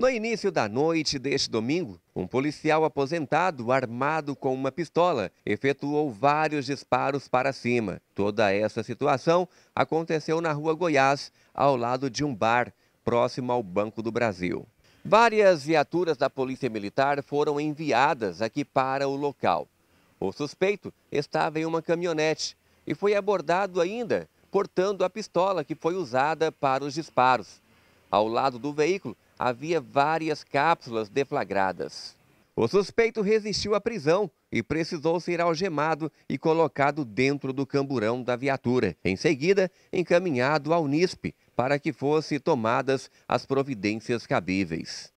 No início da noite deste domingo, um policial aposentado armado com uma pistola efetuou vários disparos para cima. Toda essa situação aconteceu na rua Goiás, ao lado de um bar, próximo ao Banco do Brasil. Várias viaturas da Polícia Militar foram enviadas aqui para o local. O suspeito estava em uma caminhonete e foi abordado ainda portando a pistola que foi usada para os disparos. Ao lado do veículo havia várias cápsulas deflagradas. O suspeito resistiu à prisão e precisou ser algemado e colocado dentro do camburão da viatura. Em seguida, encaminhado ao NISP para que fossem tomadas as providências cabíveis.